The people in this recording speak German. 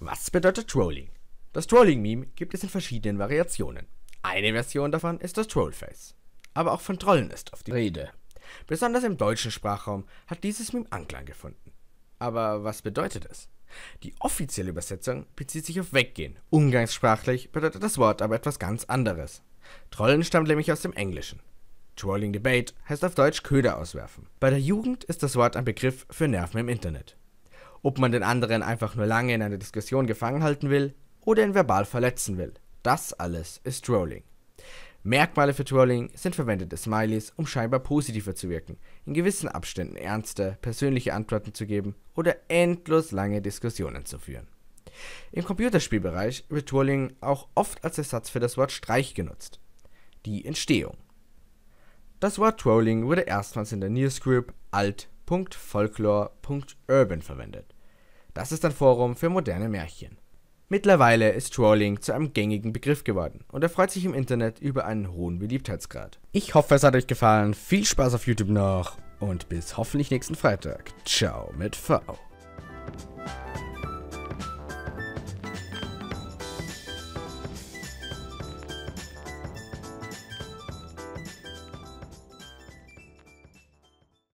Was bedeutet Trolling? Das Trolling-Meme gibt es in verschiedenen Variationen. Eine Version davon ist das Trollface. Aber auch von Trollen ist oft die Rede. Besonders im deutschen Sprachraum hat dieses Meme Anklang gefunden. Aber was bedeutet es? Die offizielle Übersetzung bezieht sich auf Weggehen. Umgangssprachlich bedeutet das Wort aber etwas ganz anderes. Trollen stammt nämlich aus dem Englischen. Trolling Debate heißt auf Deutsch Köder auswerfen. Bei der Jugend ist das Wort ein Begriff für Nerven im Internet ob man den anderen einfach nur lange in einer Diskussion gefangen halten will oder ihn verbal verletzen will. Das alles ist Trolling. Merkmale für Trolling sind verwendete Smileys, um scheinbar positiver zu wirken, in gewissen Abständen ernste, persönliche Antworten zu geben oder endlos lange Diskussionen zu führen. Im Computerspielbereich wird Trolling auch oft als Ersatz für das Wort Streich genutzt. Die Entstehung. Das Wort Trolling wurde erstmals in der Newsgroup Alt www.folklore.urban verwendet. Das ist ein Forum für moderne Märchen. Mittlerweile ist Trolling zu einem gängigen Begriff geworden und er freut sich im Internet über einen hohen Beliebtheitsgrad. Ich hoffe, es hat euch gefallen. Viel Spaß auf YouTube noch und bis hoffentlich nächsten Freitag. Ciao mit V.